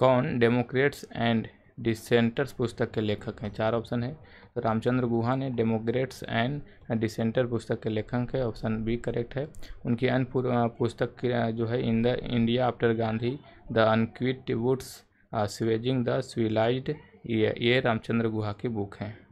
कौन Democrats and dissenters पुस्तक के लेखक हैं चार ऑप्शन है तो रामचंद्र गुहा ने डेमोक्रेट्स एंड डिसेंटर पुस्तक के लेखक है ऑप्शन बी करेक्ट है उनकी अन्य पुस्तक जो है in the India after Gandhi the unquiet woods savaging the civilized ये, ये रामचंद्र गुहा की बुक हैं